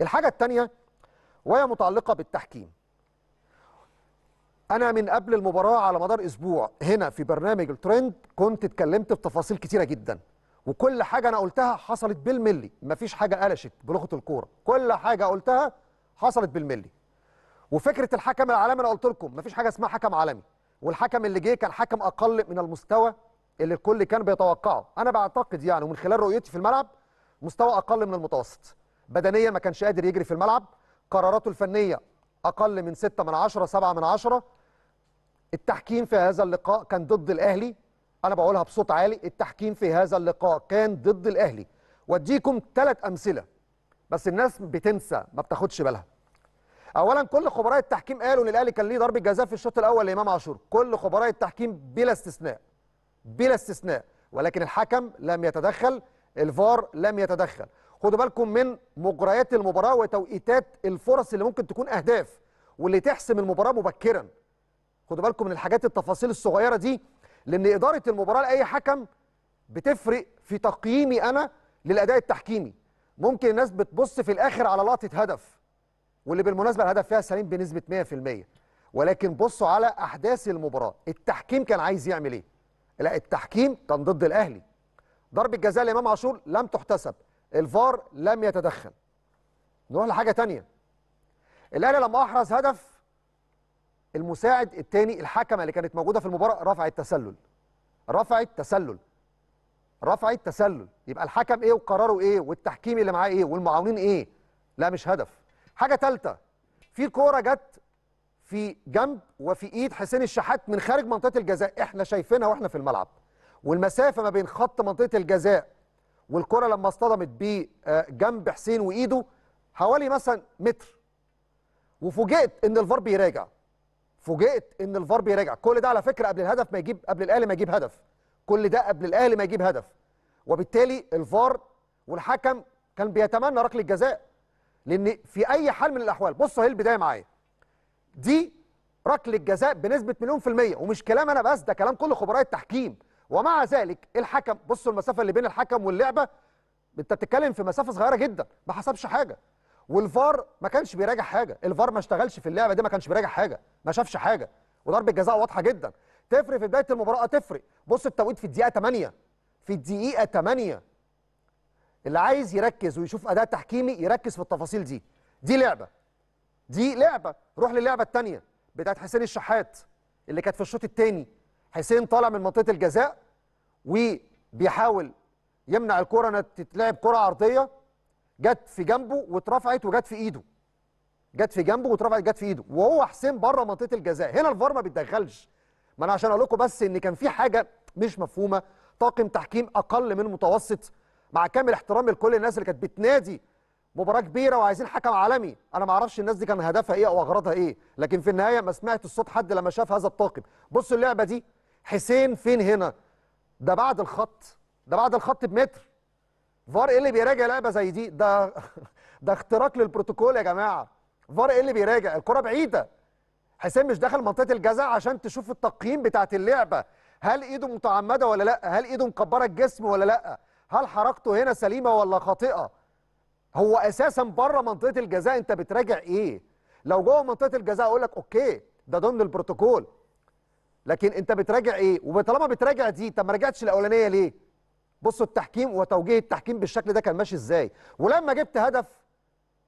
الحاجة الثانية وهي متعلقة بالتحكيم أنا من قبل المباراة على مدار أسبوع هنا في برنامج الترند كنت اتكلمت بتفاصيل كتيرة جدا وكل حاجة أنا قلتها حصلت بالملي مفيش حاجة قلشت بلغة الكورة كل حاجة قلتها حصلت بالملي وفكرة الحكم العالمي أنا قلت لكم مفيش حاجة اسمها حكم عالمي والحكم اللي جه كان حكم أقل من المستوى اللي الكل كان بيتوقعه أنا بعتقد يعني ومن خلال رؤيتي في الملعب مستوى أقل من المتوسط بدنيا ما كانش قادر يجري في الملعب قراراته الفنيه اقل من 6 من 10 7 من 10 التحكيم في هذا اللقاء كان ضد الاهلي انا بقولها بصوت عالي التحكيم في هذا اللقاء كان ضد الاهلي واديكم ثلاث امثله بس الناس بتنسى ما بتاخدش بالها اولا كل خبراء التحكيم قالوا ان الاهلي كان ليه ضربه جزاء في الشوط الاول لامام عاشور كل خبراء التحكيم بلا استثناء بلا استثناء ولكن الحكم لم يتدخل الفار لم يتدخل خدوا بالكم من مجريات المباراه وتوقيتات الفرص اللي ممكن تكون اهداف واللي تحسم المباراه مبكرا خدوا بالكم من الحاجات التفاصيل الصغيره دي لان اداره المباراه لاي حكم بتفرق في تقييمي انا للاداء التحكيمي ممكن الناس بتبص في الاخر على لقطه هدف واللي بالمناسبه الهدف فيها سليم بنسبه 100% ولكن بصوا على احداث المباراه التحكيم كان عايز يعمل ايه لا التحكيم كان ضد الاهلي ضربه جزاء لامام عاشور لم تحتسب الفار لم يتدخل نروح لحاجه ثانيه الاهلي لما احرز هدف المساعد الثاني الحكمه اللي كانت موجوده في المباراه رفعت تسلل رفعت تسلل رفعت تسلل يبقى الحكم ايه وقراره ايه والتحكيم اللي معاه ايه والمعاونين ايه لا مش هدف حاجه ثالثه في كوره جت في جنب وفي ايد حسين الشحات من خارج منطقه الجزاء احنا شايفينها واحنا في الملعب والمسافه ما بين خط منطقه الجزاء والكرة لما اصطدمت بيه جنب حسين وايده حوالي مثلا متر وفوجئت ان الفار بيراجع فوجئت ان الفار بيراجع كل ده على فكره قبل الهدف ما يجيب قبل الاهلي ما يجيب هدف كل ده قبل الاهلي ما يجيب هدف وبالتالي الفار والحكم كان بيتمنى ركله جزاء لان في اي حال من الاحوال بصوا اهي البدايه معايا دي ركله جزاء بنسبه مليون في الميه ومش كلام انا بس ده كلام كل خبراء التحكيم ومع ذلك الحكم بصوا المسافه اللي بين الحكم واللعبه انت بتتكلم في مسافه صغيره جدا ما حسبش حاجه والفار ما كانش بيراجع حاجه الفار ما اشتغلش في اللعبه دي ما كانش بيراجع حاجه ما شافش حاجه وضربه جزاء واضحه جدا تفرق في بدايه المباراه آه، تفرق بص التوقيت في الدقيقه 8 في الدقيقه 8 اللي عايز يركز ويشوف اداء تحكيمي يركز في التفاصيل دي دي لعبه دي لعبه روح للعبه الثانيه بتاعت حسين الشحات اللي كانت في الشوط الثاني حسين طالع من منطقه الجزاء وبيحاول يمنع الكره انها تتلعب كره عرضيه جت في جنبه واترفعت وجت في ايده جت في جنبه واترفعت جت في ايده وهو حسين بره منطقه الجزاء هنا الفار ما بيتدخلش ما انا عشان اقول لكم بس ان كان في حاجه مش مفهومه طاقم تحكيم اقل من المتوسط مع كامل احترامي لكل الناس اللي كانت بتنادي مباراه كبيره وعايزين حكم عالمي انا ما اعرفش الناس دي كان هدفها ايه او اغراضها ايه لكن في النهايه ما سمعت الصوت حد لما شاف هذا الطاقم بصوا اللعبه دي حسين فين هنا ده بعد الخط ده بعد الخط بمتر فار ايه اللي بيراجع لعبه زي دي ده ده اختراق للبروتوكول يا جماعه فار ايه اللي بيراجع الكره بعيده حسين مش داخل منطقه الجزاء عشان تشوف التقييم بتاعت اللعبه هل ايده متعمده ولا لا هل ايده مكبره الجسم ولا لا هل حركته هنا سليمه ولا خاطئه هو اساسا بره منطقه الجزاء انت بتراجع ايه لو جوه منطقه الجزاء اقول لك اوكي ده ضمن البروتوكول لكن انت بتراجع ايه وطالما بتراجع دي طب ما رجعتش الاولانيه ليه بصوا التحكيم وتوجيه التحكيم بالشكل ده كان ماشي ازاي ولما جبت هدف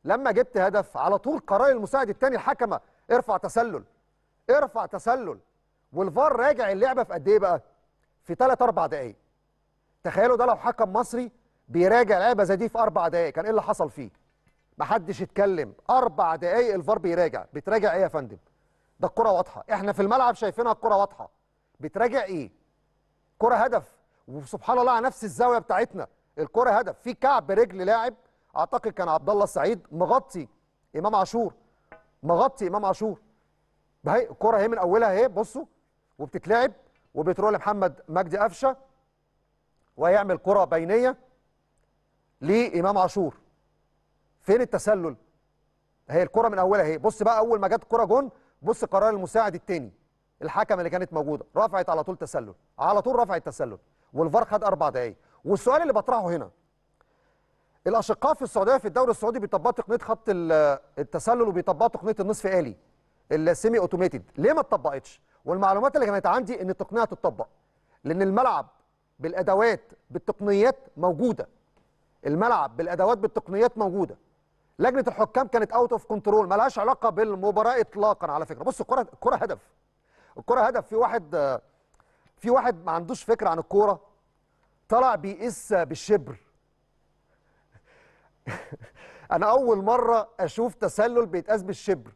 لما جبت هدف على طول قرار المساعد الثاني الحكمه ارفع تسلل ارفع تسلل والفار راجع اللعبه في قد ايه بقى في 3 4 دقائق تخيلوا ده لو حكم مصري بيراجع لعبه زي دي في اربع دقائق كان ايه اللي حصل فيه محدش يتكلم اربع دقائق الفار بيراجع بتراجع ايه يا فندم ده الكره واضحه احنا في الملعب شايفينها الكره واضحه بتراجع ايه كره هدف وسبحان الله على نفس الزاويه بتاعتنا الكره هدف في كعب رجل لاعب اعتقد كان عبد الله السعيد مغطي امام عاشور مغطي امام عاشور هي الكره اهي من اولها اهي بصوا وبتتلعب وبتروح لمحمد مجدي قفشه وهيعمل كره بينيه لامام عاشور فين التسلل هي الكره من اولها اهي بص بقى اول ما جت الكره جون بص قرار المساعد الثاني الحكم اللي كانت موجوده رفعت على طول تسلل على طول رفعت تسلل والفار خد اربع دقائق والسؤال اللي بطرحه هنا الاشقاء في السعوديه في الدوري السعودي بيطبقوا تقنيه خط التسلل وبيطبقوا تقنيه النصف الي السيمي اوتوميتد ليه ما اتطبقتش والمعلومات اللي كانت عندي ان التقنيه هتطبق لان الملعب بالادوات بالتقنيات موجوده الملعب بالادوات بالتقنيات موجوده لجنه الحكام كانت اوت اوف كنترول مالهاش علاقه بالمباراه اطلاقا على فكره بص الكره الكره هدف الكره هدف في واحد في واحد ما عندوش فكره عن الكوره طلع بيقيس بالشبر انا اول مره اشوف تسلل بيتقاس بالشبر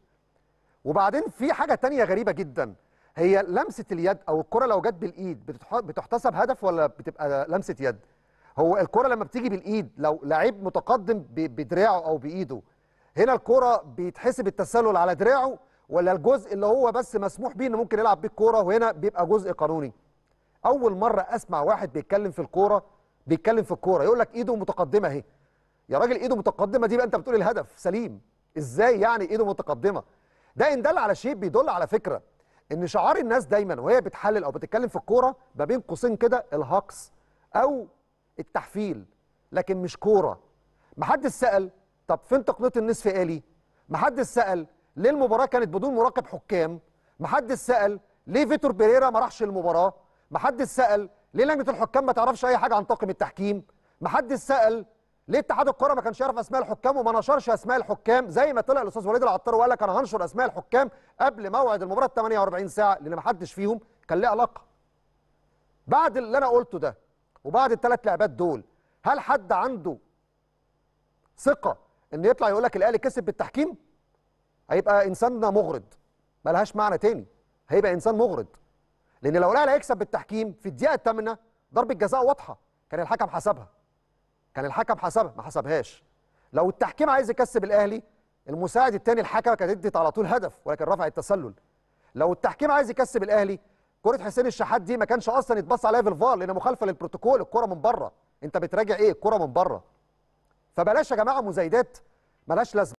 وبعدين في حاجه تانية غريبه جدا هي لمسه اليد او الكره لو جت بالايد بتحتسب هدف ولا بتبقى لمسه يد هو الكره لما بتيجي بالايد لو لعيب متقدم بدراعه او بايده هنا الكره بيتحسب التسلل على دراعه ولا الجزء اللي هو بس مسموح بيه انه ممكن يلعب بيه الكوره وهنا بيبقى جزء قانوني اول مره اسمع واحد بيتكلم في الكوره بيتكلم في الكوره يقول لك ايده متقدمه اهي يا راجل ايده متقدمه دي بقى انت بتقول الهدف سليم ازاي يعني ايده متقدمه ده ان دل على شيء بيدل على فكره ان شعار الناس دايما وهي بتحلل او بتتكلم في الكوره ما بين قوسين كده الهقص او التحفيل لكن مش كوره محدش سال طب فين تقنيه النصف الي محدش سال ليه المباراه كانت بدون مراقب حكام محدش سال ليه فيتور بيريرا ما راحش المباراه محدش سال ليه لجنه الحكام ما تعرفش اي حاجه عن طاقم التحكيم محدش سال ليه اتحاد الكره ما كانش يعرف اسماء الحكام وما نشرش اسماء الحكام زي ما طلع الاستاذ وليد العطار وقال لك انا هنشر اسماء الحكام قبل موعد المباراه 48 ساعه لان ما حدش فيهم كان ليه علاقه بعد اللي انا قلته ده وبعد الثلاث لعبات دول هل حد عنده ثقه ان يطلع يقول لك الاهلي كسب بالتحكيم هيبقى انسان مغرض ملهاش معنى تاني هيبقى انسان مغرض لان لو الاهلي هيكسب بالتحكيم في الدقيقه الثامنه ضربه جزاء واضحه كان الحكم حسبها كان الحكم حسبها ما حسبهاش لو التحكيم عايز يكسب الاهلي المساعد الثاني الحكم كانت ادت على طول هدف ولكن رفع التسلل لو التحكيم عايز يكسب الاهلي كره حسين الشحات دي ما كانش اصلا يتبص عليها في الفار لان مخالفه للبروتوكول الكره من بره انت بتراجع ايه الكره من بره فبلاش يا جماعه مزايدات ملهاش لازمه